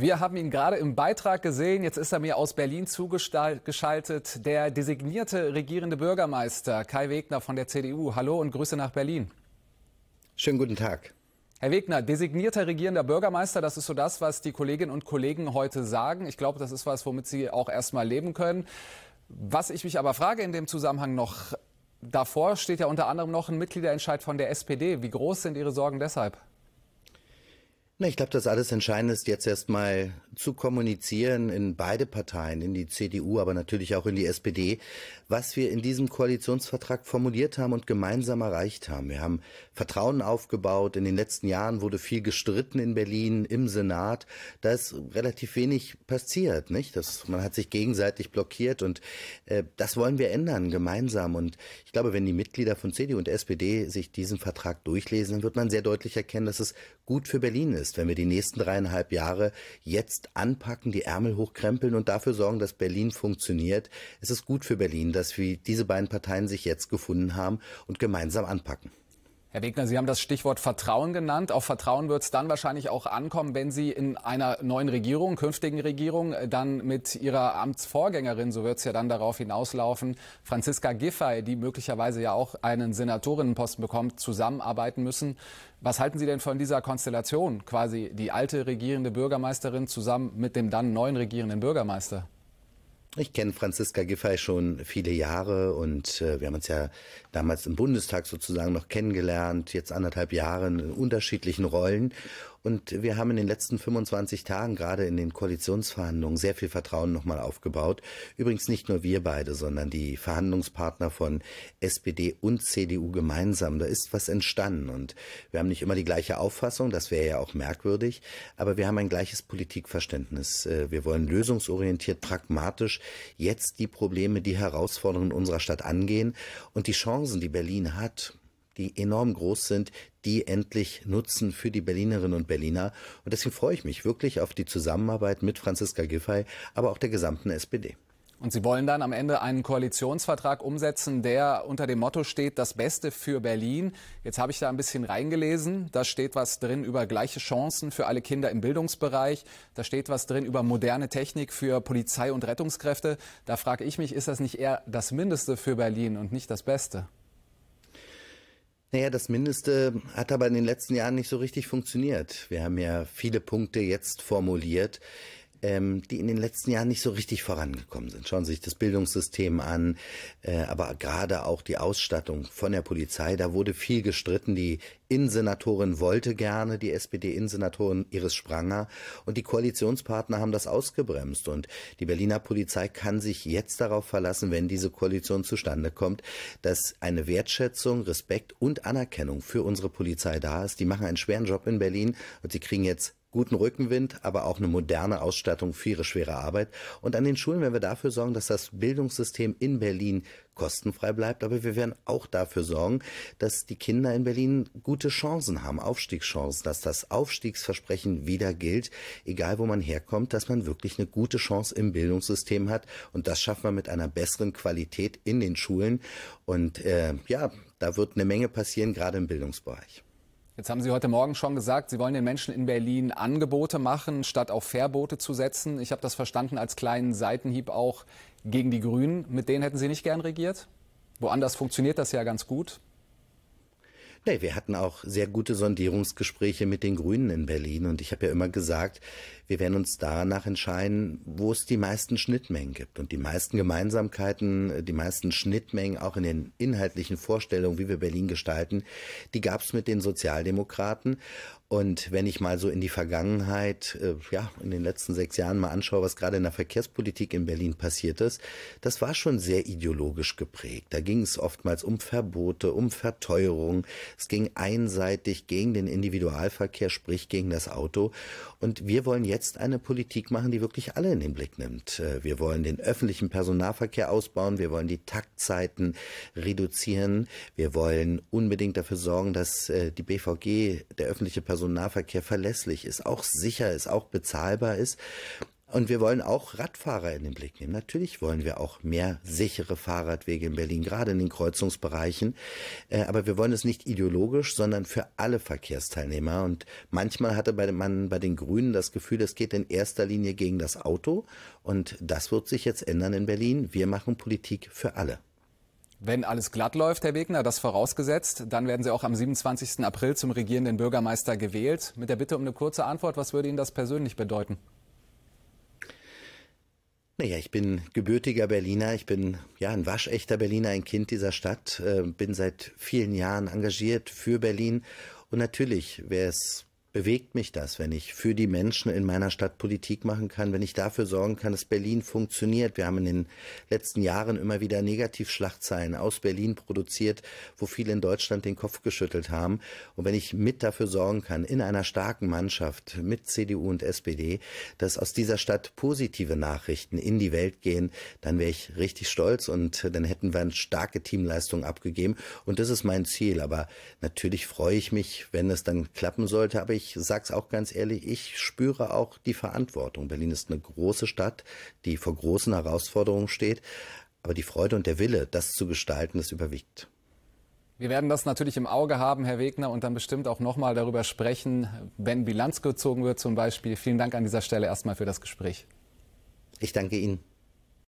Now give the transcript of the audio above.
Wir haben ihn gerade im Beitrag gesehen. Jetzt ist er mir aus Berlin zugeschaltet. Der designierte regierende Bürgermeister Kai Wegner von der CDU. Hallo und Grüße nach Berlin. Schönen guten Tag. Herr Wegner, designierter regierender Bürgermeister, das ist so das, was die Kolleginnen und Kollegen heute sagen. Ich glaube, das ist was, womit Sie auch erstmal leben können. Was ich mich aber frage in dem Zusammenhang noch, davor steht ja unter anderem noch ein Mitgliederentscheid von der SPD. Wie groß sind Ihre Sorgen deshalb? Na, Ich glaube, das alles Entscheidende ist jetzt erstmal zu kommunizieren in beide Parteien, in die CDU, aber natürlich auch in die SPD, was wir in diesem Koalitionsvertrag formuliert haben und gemeinsam erreicht haben. Wir haben Vertrauen aufgebaut. In den letzten Jahren wurde viel gestritten in Berlin, im Senat. Da ist relativ wenig passiert, nicht? Das, man hat sich gegenseitig blockiert und äh, das wollen wir ändern, gemeinsam. Und ich glaube, wenn die Mitglieder von CDU und SPD sich diesen Vertrag durchlesen, dann wird man sehr deutlich erkennen, dass es gut für Berlin ist ist, wenn wir die nächsten dreieinhalb Jahre jetzt anpacken, die Ärmel hochkrempeln und dafür sorgen, dass Berlin funktioniert, ist es gut für Berlin, dass wir diese beiden Parteien sich jetzt gefunden haben und gemeinsam anpacken. Herr Wegner, Sie haben das Stichwort Vertrauen genannt. Auf Vertrauen wird es dann wahrscheinlich auch ankommen, wenn Sie in einer neuen Regierung, künftigen Regierung, äh, dann mit Ihrer Amtsvorgängerin, so wird es ja dann darauf hinauslaufen, Franziska Giffey, die möglicherweise ja auch einen Senatorinnenposten bekommt, zusammenarbeiten müssen. Was halten Sie denn von dieser Konstellation, quasi die alte regierende Bürgermeisterin zusammen mit dem dann neuen regierenden Bürgermeister? Ich kenne Franziska Giffey schon viele Jahre und äh, wir haben uns ja damals im Bundestag sozusagen noch kennengelernt, jetzt anderthalb Jahre in unterschiedlichen Rollen. Und wir haben in den letzten 25 Tagen gerade in den Koalitionsverhandlungen sehr viel Vertrauen nochmal aufgebaut. Übrigens nicht nur wir beide, sondern die Verhandlungspartner von SPD und CDU gemeinsam. Da ist was entstanden. Und wir haben nicht immer die gleiche Auffassung. Das wäre ja auch merkwürdig. Aber wir haben ein gleiches Politikverständnis. Äh, wir wollen lösungsorientiert, pragmatisch jetzt die Probleme, die Herausforderungen unserer Stadt angehen und die Chancen, die Berlin hat, die enorm groß sind, die endlich nutzen für die Berlinerinnen und Berliner. Und deswegen freue ich mich wirklich auf die Zusammenarbeit mit Franziska Giffey, aber auch der gesamten SPD. Und Sie wollen dann am Ende einen Koalitionsvertrag umsetzen, der unter dem Motto steht, das Beste für Berlin. Jetzt habe ich da ein bisschen reingelesen. Da steht was drin über gleiche Chancen für alle Kinder im Bildungsbereich. Da steht was drin über moderne Technik für Polizei und Rettungskräfte. Da frage ich mich, ist das nicht eher das Mindeste für Berlin und nicht das Beste? Naja, das Mindeste hat aber in den letzten Jahren nicht so richtig funktioniert. Wir haben ja viele Punkte jetzt formuliert, ähm, die in den letzten Jahren nicht so richtig vorangekommen sind. Schauen Sie sich das Bildungssystem an, äh, aber gerade auch die Ausstattung von der Polizei. Da wurde viel gestritten. Die Innensenatorin wollte gerne, die SPD-Innensenatorin Iris Spranger. Und die Koalitionspartner haben das ausgebremst. Und die Berliner Polizei kann sich jetzt darauf verlassen, wenn diese Koalition zustande kommt, dass eine Wertschätzung, Respekt und Anerkennung für unsere Polizei da ist. Die machen einen schweren Job in Berlin und sie kriegen jetzt guten Rückenwind, aber auch eine moderne Ausstattung für ihre schwere Arbeit. Und an den Schulen werden wir dafür sorgen, dass das Bildungssystem in Berlin kostenfrei bleibt. Aber wir werden auch dafür sorgen, dass die Kinder in Berlin gute Chancen haben, Aufstiegschancen, dass das Aufstiegsversprechen wieder gilt, egal wo man herkommt, dass man wirklich eine gute Chance im Bildungssystem hat. Und das schaffen wir mit einer besseren Qualität in den Schulen. Und äh, ja, da wird eine Menge passieren, gerade im Bildungsbereich. Jetzt haben Sie heute Morgen schon gesagt, Sie wollen den Menschen in Berlin Angebote machen, statt auf Verbote zu setzen. Ich habe das verstanden als kleinen Seitenhieb auch gegen die Grünen. Mit denen hätten Sie nicht gern regiert? Woanders funktioniert das ja ganz gut. Nee, wir hatten auch sehr gute Sondierungsgespräche mit den Grünen in Berlin und ich habe ja immer gesagt, wir werden uns danach entscheiden, wo es die meisten Schnittmengen gibt und die meisten Gemeinsamkeiten, äh, die meisten Schnittmengen auch in den inhaltlichen Vorstellungen, wie wir Berlin gestalten, die gab es mit den Sozialdemokraten und wenn ich mal so in die Vergangenheit, äh, ja, in den letzten sechs Jahren mal anschaue, was gerade in der Verkehrspolitik in Berlin passiert ist, das war schon sehr ideologisch geprägt. Da ging es oftmals um Verbote, um Verteuerung. Es ging einseitig gegen den Individualverkehr, sprich gegen das Auto. Und wir wollen jetzt eine Politik machen, die wirklich alle in den Blick nimmt. Äh, wir wollen den öffentlichen Personalverkehr ausbauen. Wir wollen die Taktzeiten reduzieren. Wir wollen unbedingt dafür sorgen, dass äh, die BVG, der öffentliche Personalverkehr, Personennahverkehr verlässlich ist, auch sicher ist, auch bezahlbar ist. Und wir wollen auch Radfahrer in den Blick nehmen. Natürlich wollen wir auch mehr sichere Fahrradwege in Berlin, gerade in den Kreuzungsbereichen. Äh, aber wir wollen es nicht ideologisch, sondern für alle Verkehrsteilnehmer. Und manchmal hatte man bei den Grünen das Gefühl, es geht in erster Linie gegen das Auto. Und das wird sich jetzt ändern in Berlin. Wir machen Politik für alle. Wenn alles glatt läuft, Herr Wegner, das vorausgesetzt, dann werden Sie auch am 27. April zum regierenden Bürgermeister gewählt. Mit der Bitte um eine kurze Antwort, was würde Ihnen das persönlich bedeuten? Naja, ich bin gebürtiger Berliner, ich bin ja ein waschechter Berliner, ein Kind dieser Stadt, äh, bin seit vielen Jahren engagiert für Berlin und natürlich wäre es bewegt mich das, wenn ich für die Menschen in meiner Stadt Politik machen kann, wenn ich dafür sorgen kann, dass Berlin funktioniert. Wir haben in den letzten Jahren immer wieder Negativschlagzeilen aus Berlin produziert, wo viele in Deutschland den Kopf geschüttelt haben. Und wenn ich mit dafür sorgen kann, in einer starken Mannschaft mit CDU und SPD, dass aus dieser Stadt positive Nachrichten in die Welt gehen, dann wäre ich richtig stolz und dann hätten wir eine starke Teamleistung abgegeben. Und das ist mein Ziel. Aber natürlich freue ich mich, wenn es dann klappen sollte. Aber ich sage es auch ganz ehrlich, ich spüre auch die Verantwortung. Berlin ist eine große Stadt, die vor großen Herausforderungen steht. Aber die Freude und der Wille, das zu gestalten, das überwiegt. Wir werden das natürlich im Auge haben, Herr Wegner, und dann bestimmt auch nochmal darüber sprechen, wenn Bilanz gezogen wird zum Beispiel. Vielen Dank an dieser Stelle erstmal für das Gespräch. Ich danke Ihnen.